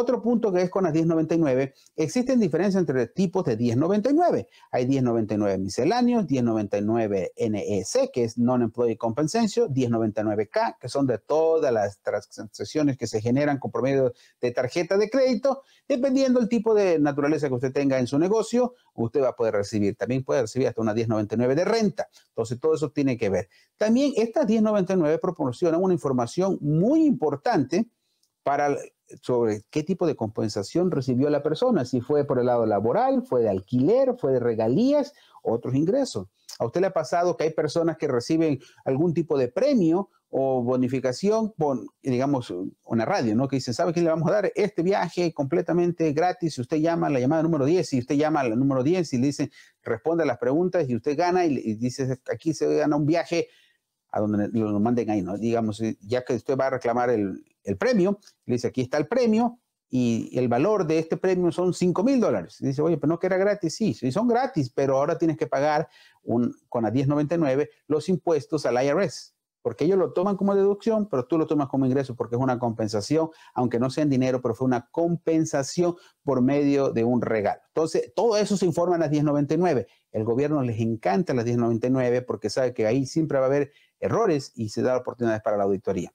Otro punto que es con las 1099, existen diferencias entre tipos de 1099. Hay 1099 misceláneos, 1099 NEC, e que es Non-Employee Compensation, 1099K, que son de todas las transacciones que se generan con promedio de tarjeta de crédito. Dependiendo del tipo de naturaleza que usted tenga en su negocio, usted va a poder recibir. También puede recibir hasta una 1099 de renta. Entonces, todo eso tiene que ver. También estas 1099 proporcionan una información muy importante para sobre qué tipo de compensación recibió la persona, si fue por el lado laboral, fue de alquiler, fue de regalías, otros ingresos. ¿A usted le ha pasado que hay personas que reciben algún tipo de premio o bonificación, digamos, una radio, ¿no? Que dicen, ¿sabe qué le vamos a dar? Este viaje completamente gratis, si usted llama a la llamada número 10, si usted llama al número 10 y le dicen, responde a las preguntas y usted gana y, y dice, aquí se gana un viaje a donde lo manden ahí, ¿no? Digamos, ya que usted va a reclamar el, el premio, le dice, aquí está el premio y el valor de este premio son 5 mil dólares. Dice, oye, pero no que era gratis. Sí, sí, son gratis, pero ahora tienes que pagar un, con la 1099 los impuestos al IRS, porque ellos lo toman como deducción, pero tú lo tomas como ingreso porque es una compensación, aunque no sea en dinero, pero fue una compensación por medio de un regalo. Entonces, todo eso se informa en las 1099. El gobierno les encanta las 1099 porque sabe que ahí siempre va a haber errores y se da oportunidades para la auditoría.